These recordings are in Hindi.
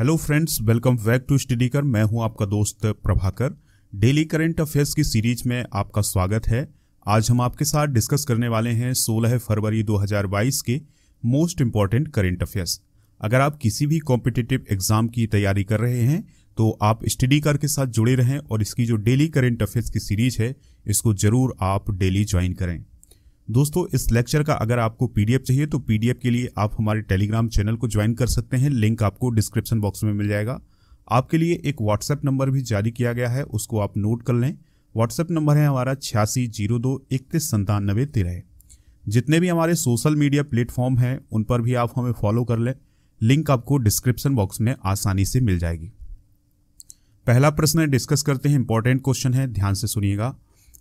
hello friends welcome back to study कर मैं हूं आपका दोस्त प्रभाकर डेली करंट अफेयर्स की सीरीज में आपका स्वागत है आज हम आपके साथ डिस्कस करने वाले हैं 16 फरवरी 2022 के मोस्ट इम्पॉर्टेंट करंट अफेयर्स अगर आप किसी भी कॉम्पिटिटिव एग्जाम की तैयारी कर रहे हैं तो आप स्टडी कर के साथ जुड़े रहें और इसकी जो डेली करेंट अफेयर्स की सीरीज है इसको जरूर आप डेली ज्वाइन करें दोस्तों इस लेक्चर का अगर आपको पीडीएफ चाहिए तो पीडीएफ के लिए आप हमारे टेलीग्राम चैनल को ज्वाइन कर सकते हैं लिंक आपको डिस्क्रिप्शन बॉक्स में मिल जाएगा आपके लिए एक व्हाट्सएप नंबर भी जारी किया गया है उसको आप नोट कर लें व्हाट्सएप नंबर है हमारा छियासी जीरो दो इकतीस संतानबे तेरह जितने भी हमारे सोशल मीडिया प्लेटफॉर्म हैं उन पर भी आप हमें फॉलो कर लें लिंक आपको डिस्क्रिप्शन बॉक्स में आसानी से मिल जाएगी पहला प्रश्न डिस्कस करते हैं इंपॉर्टेंट क्वेश्चन है ध्यान से सुनिएगा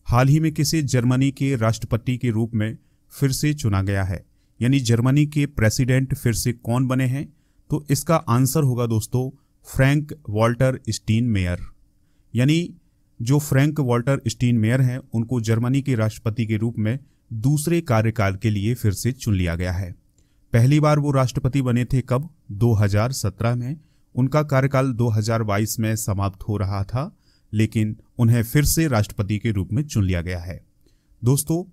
हाल ही में किसे जर्मनी के राष्ट्रपति के रूप में फिर से चुना गया है यानी जर्मनी के प्रेसिडेंट फिर से कौन बने हैं तो इसका आंसर होगा दोस्तों फ्रैंक वॉल्टर स्टीन मेयर यानी जो फ्रैंक वॉल्टर स्टीन मेयर हैं उनको जर्मनी के राष्ट्रपति के रूप में दूसरे कार्यकाल के लिए फिर से चुन लिया गया है पहली बार वो राष्ट्रपति बने थे कब 2017 में उनका कार्यकाल 2022 में समाप्त हो रहा था लेकिन उन्हें फिर से राष्ट्रपति के रूप में चुन लिया गया है दोस्तों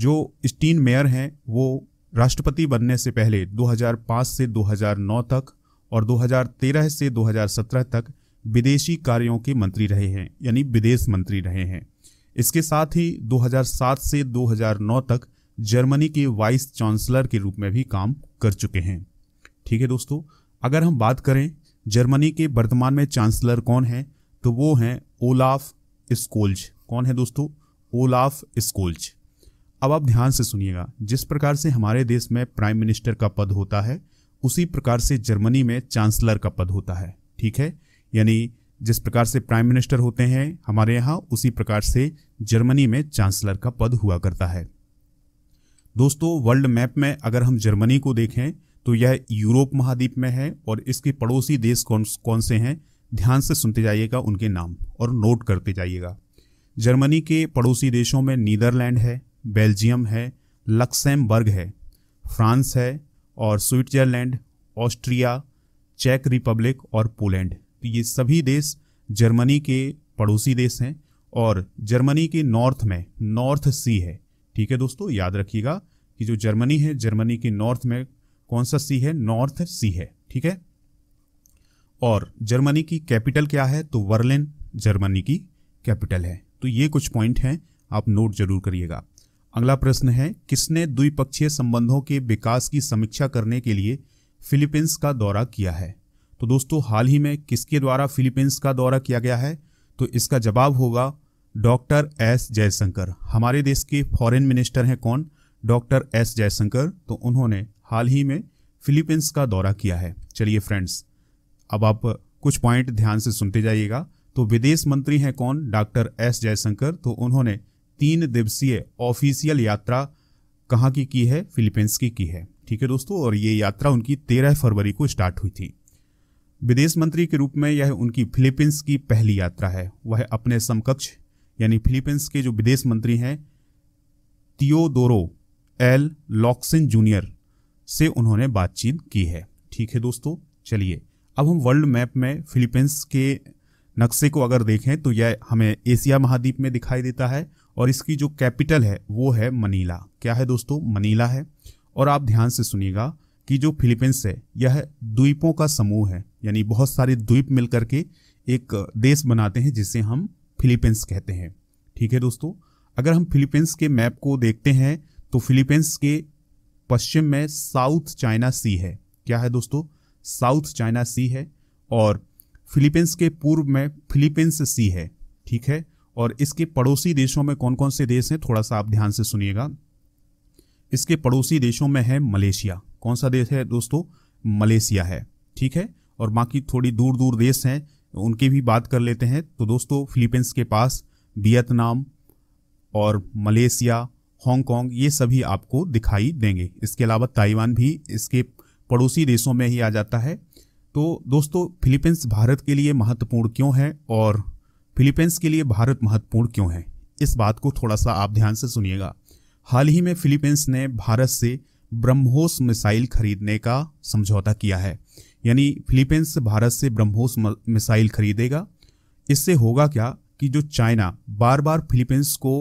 जो स्टीन मेयर हैं वो राष्ट्रपति बनने से पहले 2005 से 2009 तक और 2013 से 2017 तक विदेशी कार्यों के मंत्री रहे हैं यानी विदेश मंत्री रहे हैं इसके साथ ही 2007 से 2009 तक जर्मनी के वाइस चांसलर के रूप में भी काम कर चुके हैं ठीक है दोस्तों अगर हम बात करें जर्मनी के वर्तमान में चांसलर कौन हैं तो वो हैं ओलाफ स्कोल्ज कौन है दोस्तों ओलाफ स्कोल्ज अब आप ध्यान से सुनिएगा जिस प्रकार से हमारे देश में प्राइम मिनिस्टर का पद होता है उसी प्रकार से जर्मनी में चांसलर का पद होता है ठीक है यानी जिस प्रकार से प्राइम मिनिस्टर होते हैं हमारे यहाँ उसी प्रकार से जर्मनी में चांसलर का पद हुआ करता है दोस्तों वर्ल्ड मैप में अगर हम जर्मनी को देखें तो यह यूरोप महाद्वीप में है और इसके पड़ोसी देश कौन कौन से हैं ध्यान से सुनते जाइएगा उनके नाम और नोट करते जाइएगा जर्मनी के पड़ोसी देशों में नीदरलैंड है बेल्जियम है लक्सेमबर्ग है फ्रांस है और स्विट्जरलैंड ऑस्ट्रिया चेक रिपब्लिक और पोलैंड तो ये सभी देश जर्मनी के पड़ोसी देश हैं और जर्मनी के नॉर्थ में नॉर्थ सी है ठीक है दोस्तों याद रखिएगा कि जो जर्मनी है जर्मनी के नॉर्थ में कौन सा सी है नॉर्थ सी है ठीक है और जर्मनी की कैपिटल क्या है तो वर्लिन जर्मनी की कैपिटल है तो ये कुछ पॉइंट हैं आप नोट जरूर करिएगा अगला प्रश्न है किसने द्विपक्षीय संबंधों के विकास की समीक्षा करने के लिए फिलीपींस का दौरा किया है तो दोस्तों हाल ही में किसके द्वारा फिलीपींस का दौरा किया गया है तो इसका जवाब होगा डॉक्टर एस जयशंकर हमारे देश के फॉरेन मिनिस्टर हैं कौन डॉक्टर एस जयशंकर तो उन्होंने हाल ही में फिलीपींस का दौरा किया है चलिए फ्रेंड्स अब आप कुछ पॉइंट ध्यान से सुनते जाइएगा तो विदेश मंत्री हैं कौन डॉक्टर एस जयशंकर तो उन्होंने तीन दिवसीय ऑफिशियल यात्रा कहाँ की की है फिलीपींस की की है ठीक है दोस्तों और ये यात्रा उनकी तेरह फरवरी को स्टार्ट हुई थी विदेश मंत्री के रूप में यह उनकी फिलीपींस की पहली यात्रा है वह अपने समकक्ष यानी फिलीपींस के जो विदेश मंत्री हैं तियोदोरो एल लॉक्सिन जूनियर से उन्होंने बातचीत की है ठीक है दोस्तों चलिए अब हम वर्ल्ड मैप में फिलीपींस के नक्शे को अगर देखें तो यह हमें एशिया महाद्वीप में दिखाई देता है और इसकी जो कैपिटल है वो है मनीला क्या है दोस्तों मनीला है और आप ध्यान से सुनिएगा कि जो फिलीपींस है यह द्वीपों का समूह है यानी बहुत सारे द्वीप मिलकर के एक देश बनाते हैं जिसे हम फिलीपींस कहते हैं ठीक है दोस्तों अगर हम फिलीपींस के मैप को देखते हैं तो फिलीपींस के पश्चिम में साउथ चाइना सी है क्या है दोस्तों साउथ चाइना सी है और फिलीपींस के पूर्व में फिलीपींस सी है ठीक है और इसके पड़ोसी देशों में कौन कौन से देश हैं थोड़ा सा आप ध्यान से सुनिएगा इसके पड़ोसी देशों में है मलेशिया कौन सा देश है दोस्तों मलेशिया है ठीक है और बाकी थोड़ी दूर दूर देश हैं उनकी भी बात कर लेते हैं तो दोस्तों फिलीपींस के पास वियतनाम और मलेशिया हांगकांग ये सभी आपको दिखाई देंगे इसके अलावा ताइवान भी इसके पड़ोसी देशों में ही आ जाता है तो दोस्तों फिलीपींस भारत के लिए महत्वपूर्ण क्यों है और फिलीपींस के लिए भारत महत्वपूर्ण क्यों है इस बात को थोड़ा सा आप ध्यान से सुनिएगा हाल ही में फिलीपींस ने भारत से ब्रह्मोस मिसाइल खरीदने का समझौता किया है यानी फिलीपींस भारत से ब्रह्मोस मिसाइल खरीदेगा इससे होगा क्या कि जो चाइना बार बार फिलीपींस को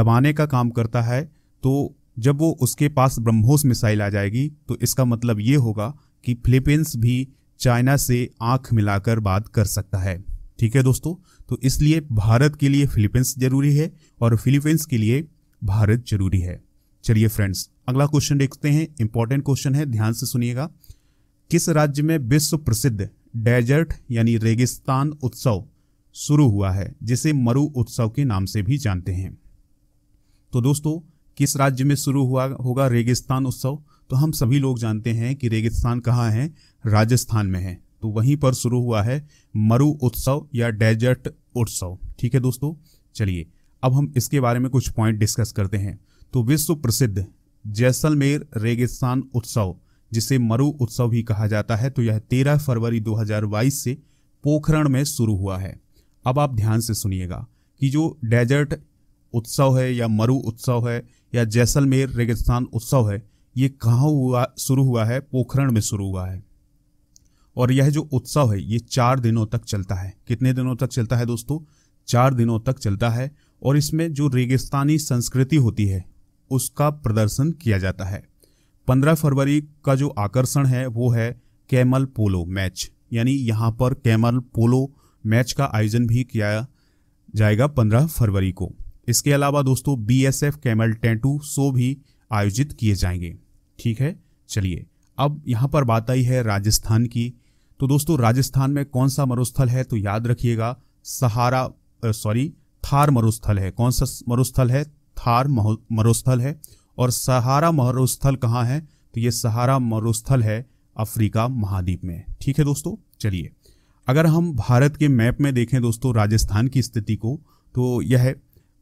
दबाने का काम करता है तो जब वो उसके पास ब्रह्मोस मिसाइल आ जाएगी तो इसका मतलब ये होगा कि फिलीपींस भी चाइना से आंख मिलाकर बात कर सकता है ठीक है दोस्तों तो इसलिए भारत के लिए फिलीपींस जरूरी है और फिलीपींस के लिए भारत जरूरी है चलिए फ्रेंड्स अगला क्वेश्चन देखते हैं इंपॉर्टेंट क्वेश्चन है ध्यान से सुनिएगा किस राज्य में विश्व प्रसिद्ध डेजर्ट यानी रेगिस्तान उत्सव शुरू हुआ है जिसे मरु उत्सव के नाम से भी जानते हैं तो दोस्तों किस राज्य में शुरू हुआ होगा रेगिस्तान उत्सव तो हम सभी लोग जानते हैं कि रेगिस्तान कहाँ है राजस्थान में है तो वहीं पर शुरू हुआ है मरु उत्सव या डेजर्ट उत्सव ठीक है दोस्तों चलिए अब हम इसके बारे में कुछ पॉइंट डिस्कस करते हैं तो विश्व प्रसिद्ध जैसलमेर रेगिस्तान उत्सव जिसे मरु उत्सव भी कहा जाता है तो यह 13 फरवरी 2022 से पोखरण में शुरू हुआ है अब आप ध्यान से सुनिएगा कि जो डेजर्ट उत्सव है या मरु उत्सव है या जैसलमेर रेगिस्तान उत्सव है ये कहाँ हुआ शुरू हुआ है पोखरण में शुरू हुआ है और यह जो उत्सव है ये चार दिनों तक चलता है कितने दिनों तक चलता है दोस्तों चार दिनों तक चलता है और इसमें जो रेगिस्तानी संस्कृति होती है उसका प्रदर्शन किया जाता है पंद्रह फरवरी का जो आकर्षण है वो है कैमल पोलो मैच यानी यहाँ पर कैमल पोलो मैच का आयोजन भी किया जाएगा पंद्रह फरवरी को इसके अलावा दोस्तों बी एस एफ कैमल टेंटू शो भी आयोजित किए जाएंगे ठीक है चलिए अब यहाँ पर बात आई है राजस्थान की तो दोस्तों राजस्थान में कौन सा मरुस्थल है तो याद रखिएगा सहारा सॉरी थार मरुस्थल है कौन सा मरुस्थल है थार मरुस्थल है और सहारा मरुस्थल कहाँ है तो ये सहारा मरुस्थल है अफ्रीका महाद्वीप में ठीक है दोस्तों चलिए अगर हम भारत के मैप में देखें दोस्तों राजस्थान की स्थिति को तो यह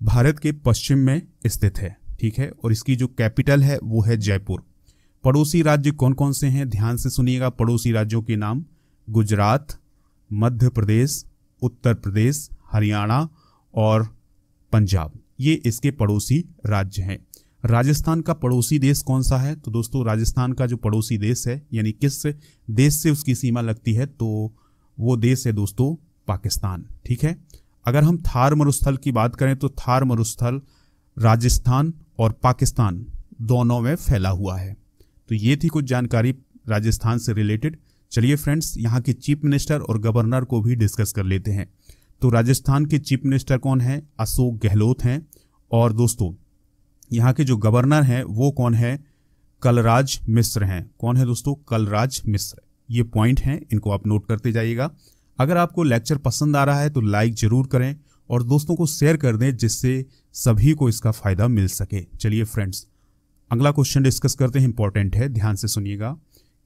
भारत के पश्चिम में स्थित है ठीक है और इसकी जो कैपिटल है वो है जयपुर पड़ोसी राज्य कौन कौन से हैं ध्यान से सुनिएगा पड़ोसी राज्यों के नाम गुजरात मध्य प्रदेश उत्तर प्रदेश हरियाणा और पंजाब ये इसके पड़ोसी राज्य हैं राजस्थान का पड़ोसी देश कौन सा है तो दोस्तों राजस्थान का जो पड़ोसी देश है यानी किस देश से उसकी सीमा लगती है तो वो देश है दोस्तों पाकिस्तान ठीक है अगर हम थार मरुस्थल की बात करें तो थार मरुस्थल राजस्थान और पाकिस्तान दोनों में फैला हुआ है तो ये थी कुछ जानकारी राजस्थान से रिलेटेड चलिए फ्रेंड्स यहाँ के चीफ मिनिस्टर और गवर्नर को भी डिस्कस कर लेते हैं तो राजस्थान के चीफ मिनिस्टर कौन हैं अशोक गहलोत हैं और दोस्तों यहाँ के जो गवर्नर हैं वो कौन है कलराज मिश्र हैं कौन है दोस्तों कलराज मिश्र ये पॉइंट हैं इनको आप नोट करते जाइएगा अगर आपको लेक्चर पसंद आ रहा है तो लाइक जरूर करें और दोस्तों को शेयर कर दें जिससे सभी को इसका फायदा मिल सके चलिए फ्रेंड्स अगला क्वेश्चन डिस्कस करते हैं इंपॉर्टेंट है ध्यान से सुनिएगा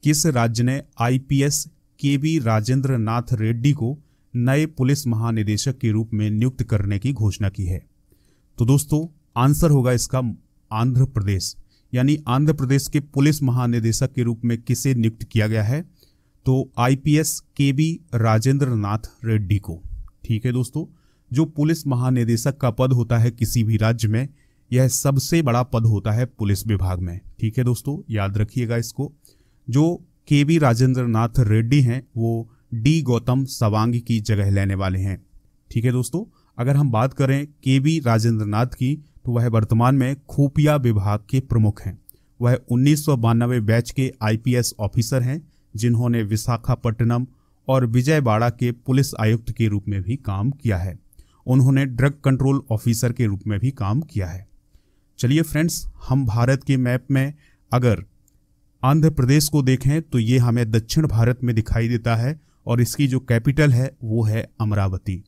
किस राज्य ने आईपीएस के बी राजेंद्र नाथ रेड्डी को नए पुलिस महानिदेशक के रूप में नियुक्त करने की घोषणा की है तो दोस्तों आंसर होगा इसका आंध्र प्रदेश यानी आंध्र प्रदेश के पुलिस महानिदेशक के रूप में किसे नियुक्त किया गया है तो आईपीएस के बी राजेंद्र नाथ रेड्डी को ठीक है दोस्तों जो पुलिस महानिदेशक का पद होता है किसी भी राज्य में यह सबसे बड़ा पद होता है पुलिस विभाग में ठीक है दोस्तों याद रखिएगा इसको जो के बी राजेंद्र नाथ रेड्डी हैं वो डी गौतम सवांग की जगह लेने वाले हैं ठीक है दोस्तों अगर हम बात करें के बी राजेंद्र नाथ की तो वह वर्तमान में खुफिया विभाग के प्रमुख हैं वह उन्नीस बैच के आईपीएस ऑफिसर हैं जिन्होंने विशाखापट्टनम और विजयवाड़ा के पुलिस आयुक्त के रूप में भी काम किया है उन्होंने ड्रग कंट्रोल ऑफिसर के रूप में भी काम किया है चलिए फ्रेंड्स हम भारत के मैप में अगर आंध्र प्रदेश को देखें तो ये हमें दक्षिण भारत में दिखाई देता है और इसकी जो कैपिटल है वो है अमरावती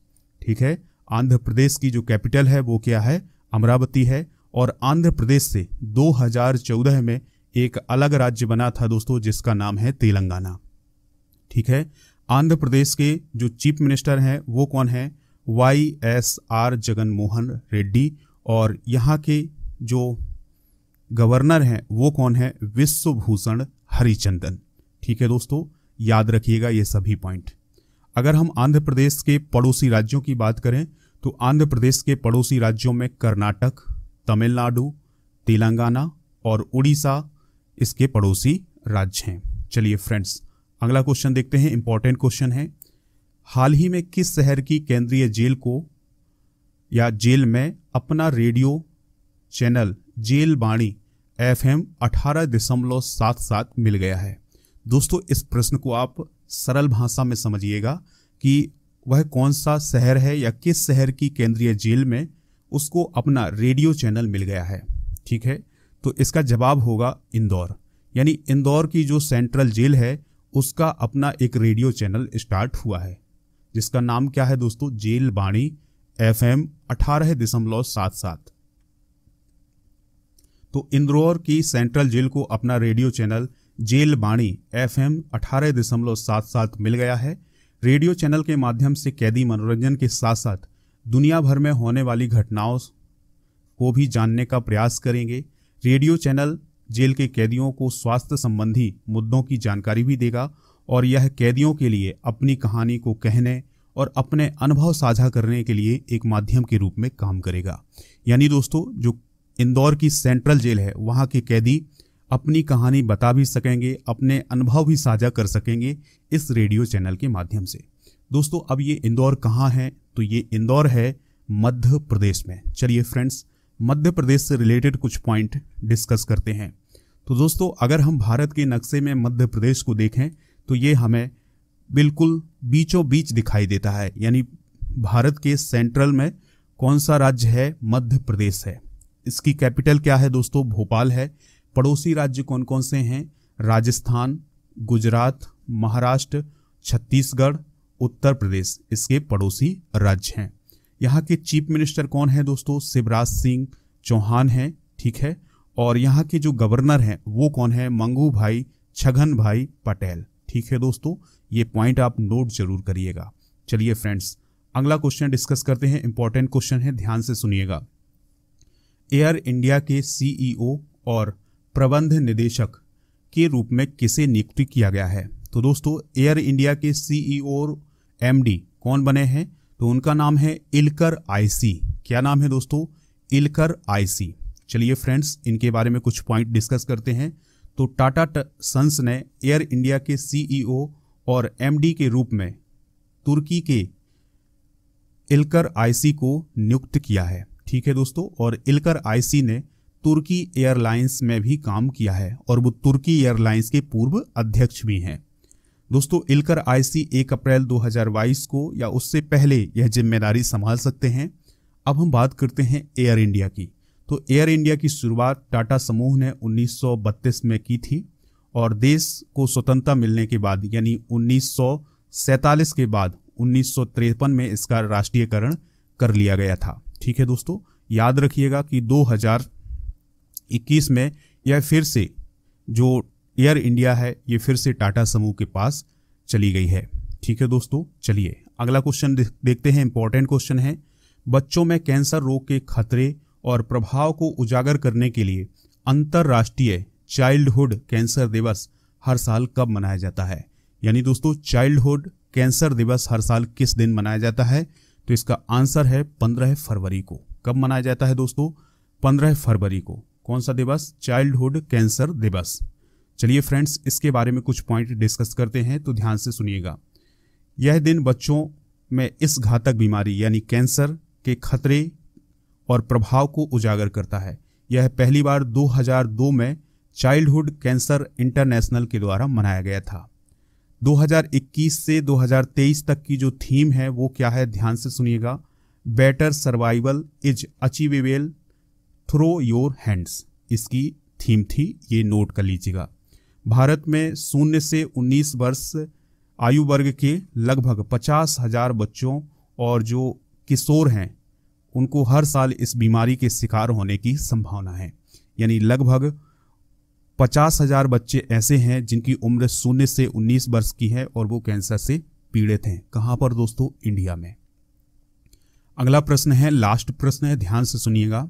ठीक है आंध्र प्रदेश की जो कैपिटल है वो क्या है अमरावती है और आंध्र प्रदेश से 2014 में एक अलग राज्य बना था दोस्तों जिसका नाम है तेलंगाना ठीक है आंध्र प्रदेश के जो चीफ मिनिस्टर हैं वो कौन है Y S R Jagan Mohan Reddy और यहाँ के जो गवर्नर हैं वो कौन है विश्वभूषण हरिचंदन ठीक है दोस्तों याद रखिएगा ये सभी पॉइंट अगर हम आंध्र प्रदेश के पड़ोसी राज्यों की बात करें तो आंध्र प्रदेश के पड़ोसी राज्यों में कर्नाटक तमिलनाडु तेलंगाना और उड़ीसा इसके पड़ोसी राज्य हैं चलिए फ्रेंड्स अगला क्वेश्चन देखते हैं इंपॉर्टेंट क्वेश्चन है हाल ही में किस शहर की केंद्रीय जेल को या जेल में अपना radio channel jail Bani F M अठारह दशमलव सात सात मिल गया है दोस्तों इस प्रश्न को आप सरल भाषा में समझिएगा कि वह कौन सा शहर है या किस शहर की केंद्रीय जेल में उसको अपना रेडियो चैनल मिल गया है ठीक है तो इसका जवाब होगा इंदौर यानी इंदौर की जो सेंट्रल जेल है उसका अपना एक रेडियो चैनल स्टार्ट हुआ है जिसका नाम क्या है दोस्तों जेल बाणी एफ एम अठारह दशमलव सात सात तो इंदौर की सेंट्रल जेल को अपना radio channel jail Bani F M अठारह दशमलव सात सात मिल गया है रेडियो चैनल के माध्यम से कैदी मनोरंजन के साथ साथ दुनिया भर में होने वाली घटनाओं को भी जानने का प्रयास करेंगे रेडियो चैनल जेल के कैदियों को स्वास्थ्य संबंधी मुद्दों की जानकारी भी देगा और यह कैदियों के लिए अपनी कहानी को कहने और अपने अनुभव साझा करने के लिए एक माध्यम के रूप में काम करेगा यानी दोस्तों जो इंदौर की सेंट्रल जेल है वहाँ के कैदी अपनी कहानी बता भी सकेंगे अपने अनुभव भी साझा कर सकेंगे इस रेडियो चैनल के माध्यम से दोस्तों अब ये इंदौर कहाँ है तो ये इंदौर है मध्य प्रदेश में चलिए फ्रेंड्स मध्य प्रदेश से रिलेटेड कुछ पॉइंट डिस्कस करते हैं तो दोस्तों अगर हम भारत के नक्शे में मध्य प्रदेश को देखें तो ये हमें बिल्कुल बीचों बीच दिखाई देता है यानी भारत के सेंट्रल में कौन सा राज्य है मध्य प्रदेश है इसकी कैपिटल क्या है दोस्तों भोपाल है पड़ोसी राज्य कौन कौन से हैं राजस्थान गुजरात महाराष्ट्र छत्तीसगढ़ उत्तर प्रदेश इसके पड़ोसी राज्य हैं यहाँ के चीफ मिनिस्टर कौन है दोस्तों शिवराज सिंह चौहान हैं ठीक है और यहाँ के जो गवर्नर हैं वो कौन है मंगू भाई छगन भाई पटेल ठीक है दोस्तों ये पॉइंट आप नोट जरूर करिएगा चलिए फ्रेंड्स अगला क्वेश्चन डिस्कस करते हैं इंपॉर्टेंट क्वेश्चन है ध्यान से सुनिएगा एयर इंडिया के सीईओ e और प्रबंध निदेशक के रूप में किसे नियुक्ति किया गया है तो दोस्तों एयर इंडिया के सीईओ एमडी e कौन बने हैं तो उनका नाम है इलकर आईसी क्या नाम है दोस्तों इलकर आईसी चलिए फ्रेंड्स इनके बारे में कुछ पॉइंट डिस्कस करते हैं तो टाटा सन्स ने एयर इंडिया के सीईओ और एमडी के रूप में तुर्की के इलकर आईसी को नियुक्त किया है ठीक है दोस्तों और इलकर आईसी ने तुर्की एयरलाइंस में भी काम किया है और वो तुर्की एयरलाइंस के पूर्व अध्यक्ष भी हैं दोस्तों इलकर आईसी 1 अप्रैल 2022 को या उससे पहले यह जिम्मेदारी संभाल सकते हैं अब हम बात करते हैं एयर इंडिया की तो एयर इंडिया की शुरुआत टाटा समूह ने उन्नीस में की थी और देश को स्वतंत्रता मिलने के बाद यानी उन्नीस के बाद उन्नीस में इसका राष्ट्रीयकरण कर लिया गया था ठीक है दोस्तों याद रखिएगा कि 2021 में यह फिर से जो एयर इंडिया है ये फिर से टाटा समूह के पास चली गई है ठीक है दोस्तों चलिए अगला क्वेश्चन देखते हैं इंपॉर्टेंट क्वेश्चन है बच्चों में कैंसर रोग के खतरे और प्रभाव को उजागर करने के लिए अंतर्राष्ट्रीय चाइल्डहुड कैंसर दिवस हर साल कब मनाया जाता है यानी दोस्तों चाइल्डहुड कैंसर दिवस हर साल किस दिन मनाया जाता है तो इसका आंसर है पंद्रह फरवरी को कब मनाया जाता है दोस्तों पंद्रह फरवरी को कौन सा दिवस चाइल्डहुड कैंसर दिवस चलिए फ्रेंड्स इसके बारे में कुछ पॉइंट डिस्कस करते हैं तो ध्यान से सुनिएगा यह दिन बच्चों में इस घातक बीमारी यानी कैंसर के खतरे और प्रभाव को उजागर करता है यह पहली बार 2002 में चाइल्डहुड कैंसर इंटरनेशनल के द्वारा मनाया गया था 2021 से 2023 तक की जो थीम है वो क्या है ध्यान से सुनिएगा better survival is achievable through your hands इसकी थीम थी ये नोट कर लीजिएगा भारत में शून्य से 19 वर्ष आयु वर्ग के लगभग पचास हजार बच्चों और जो किशोर हैं उनको हर साल इस बीमारी के शिकार होने की संभावना है यानी लगभग पचास हजार बच्चे ऐसे हैं जिनकी उम्र शून्य से 19 वर्ष की है और वो कैंसर से पीड़ित हैं कहाँ पर दोस्तों इंडिया में अगला प्रश्न है लास्ट प्रश्न है ध्यान से सुनिएगा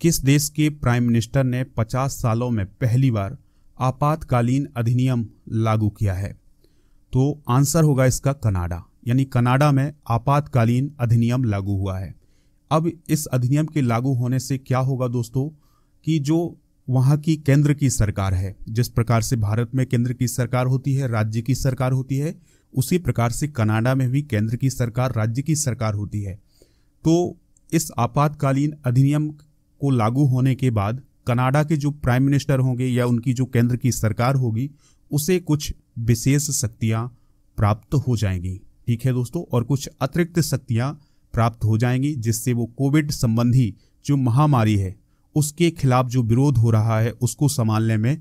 किस देश के प्राइम मिनिस्टर ने 50 सालों में पहली बार आपातकालीन अधिनियम लागू किया है तो आंसर होगा इसका कनाडा यानी कनाडा में आपातकालीन अधिनियम लागू हुआ है अब इस अधिनियम के लागू होने से क्या होगा दोस्तों कि जो वहाँ की केंद्र की सरकार है जिस प्रकार से भारत में केंद्र की सरकार होती है राज्य की सरकार होती है उसी प्रकार से कनाडा में भी केंद्र की सरकार राज्य की सरकार होती है तो इस आपातकालीन अधिनियम को लागू होने के बाद कनाडा के जो प्राइम मिनिस्टर होंगे या उनकी जो केंद्र की सरकार होगी उसे कुछ विशेष शक्तियाँ प्राप्त हो जाएंगी ठीक है दोस्तों और कुछ अतिरिक्त शक्तियाँ प्राप्त हो जाएंगी जिससे वो कोविड संबंधी जो महामारी है उसके खिलाफ जो विरोध हो रहा है उसको संभालने में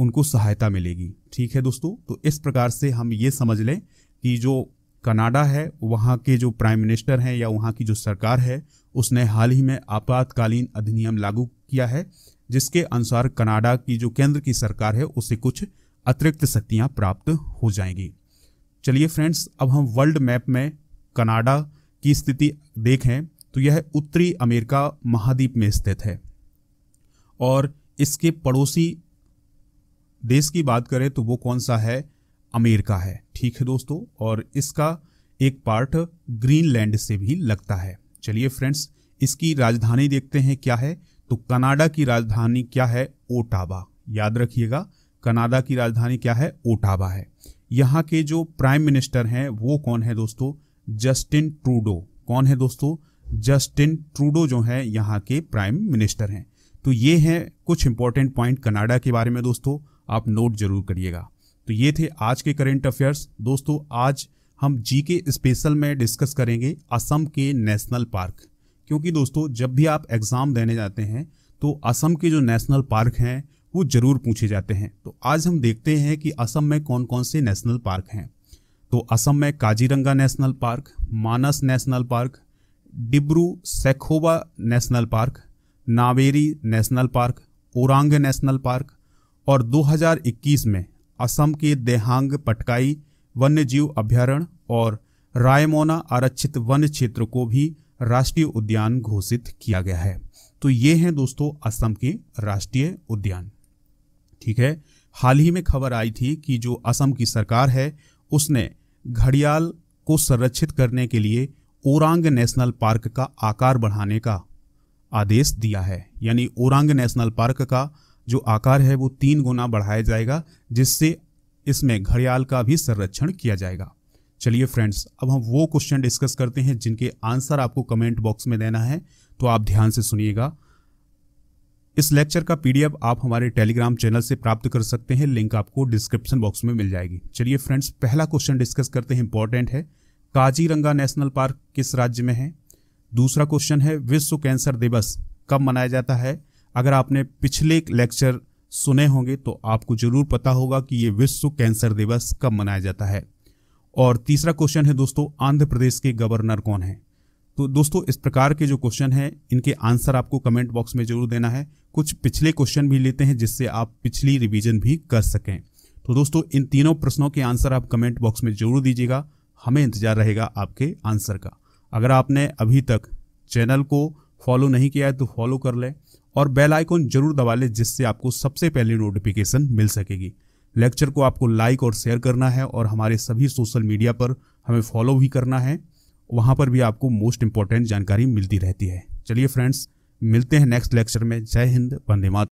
उनको सहायता मिलेगी ठीक है दोस्तों तो इस प्रकार से हम ये समझ लें कि जो कनाडा है वहाँ के जो प्राइम मिनिस्टर हैं या वहाँ की जो सरकार है उसने हाल ही में आपातकालीन अधिनियम लागू किया है जिसके अनुसार कनाडा की जो केंद्र की सरकार है उसे कुछ अतिरिक्त शक्तियाँ प्राप्त हो जाएंगी चलिए फ्रेंड्स अब हम वर्ल्ड मैप में कनाडा की स्थिति देखें तो यह उत्तरी अमेरिका महाद्वीप में स्थित है और इसके पड़ोसी देश की बात करें तो वो कौन सा है अमेरिका है ठीक है दोस्तों और इसका एक पार्ट ग्रीनलैंड से भी लगता है चलिए फ्रेंड्स इसकी राजधानी देखते हैं क्या है तो कनाडा की राजधानी क्या है ओटावा याद रखिएगा कनाडा की राजधानी क्या है ओटावा है यहाँ के जो प्राइम मिनिस्टर हैं वो कौन है दोस्तों जस्टिन ट्रूडो कौन है दोस्तों जस्टिन ट्रूडो जो है यहाँ के प्राइम मिनिस्टर हैं तो ये हैं कुछ इंपॉर्टेंट पॉइंट कनाडा के बारे में दोस्तों आप नोट जरूर करिएगा तो ये थे आज के करेंट अफेयर्स दोस्तों आज हम जीके स्पेशल में डिस्कस करेंगे असम के नेशनल पार्क क्योंकि दोस्तों जब भी आप एग्ज़ाम देने जाते हैं तो असम के जो नेशनल पार्क हैं वो ज़रूर पूछे जाते हैं तो आज हम देखते हैं कि असम में कौन कौन से नेशनल पार्क हैं तो असम में Kaziranga national park Manas national park Dibru Saikhowa national park Nameri national park Orang national park और 2021 में असम के देहांग पटकाई वन्यजीव अभ्यारण्य और रायमोना आरक्षित वन्य क्षेत्र को भी राष्ट्रीय उद्यान घोषित किया गया है तो ये हैं दोस्तों असम के राष्ट्रीय उद्यान ठीक है हाल ही में खबर आई थी कि जो असम की सरकार है उसने घड़ियाल को संरक्षित करने के लिए ओरांग नेशनल पार्क का आकार बढ़ाने का आदेश दिया है यानी ओरांग नेशनल पार्क का जो आकार है वो तीन गुना बढ़ाया जाएगा जिससे इसमें घड़ियाल का भी संरक्षण किया जाएगा चलिए फ्रेंड्स अब हम वो क्वेश्चन डिस्कस करते हैं जिनके आंसर आपको कमेंट बॉक्स में देना है तो आप ध्यान से सुनिएगा इस लेक्चर का पीडीएफ आप हमारे टेलीग्राम चैनल से प्राप्त कर सकते हैं लिंक आपको डिस्क्रिप्शन बॉक्स में मिल जाएगी चलिए फ्रेंड्स पहला क्वेश्चन डिस्कस करते हैं इंपॉर्टेंट है काजीरंगा नेशनल पार्क किस राज्य में है दूसरा क्वेश्चन है विश्व कैंसर दिवस कब मनाया जाता है अगर आपने पिछले लेक्चर सुने होंगे तो आपको जरूर पता होगा कि ये विश्व कैंसर दिवस कब मनाया जाता है और तीसरा क्वेश्चन है दोस्तों आंध्र प्रदेश के गवर्नर कौन है तो दोस्तों इस प्रकार के जो क्वेश्चन है इनके आंसर आपको कमेंट बॉक्स में जरूर देना है कुछ पिछले क्वेश्चन भी लेते हैं जिससे आप पिछली रिवीजन भी कर सकें तो दोस्तों इन तीनों प्रश्नों के आंसर आप कमेंट बॉक्स में जरूर दीजिएगा हमें इंतजार रहेगा आपके आंसर का अगर आपने अभी तक चैनल को फॉलो नहीं किया है तो फॉलो कर लें और बेल आइकॉन जरूर दबा लें जिससे आपको सबसे पहले नोटिफिकेशन मिल सकेगी लेक्चर को आपको लाइक और शेयर करना है और हमारे सभी सोशल मीडिया पर हमें फॉलो भी करना है वहाँ पर भी आपको मोस्ट इंपॉर्टेंट जानकारी मिलती रहती है चलिए फ्रेंड्स मिलते हैं नेक्स्ट लेक्चर में जय हिंद वंदे मात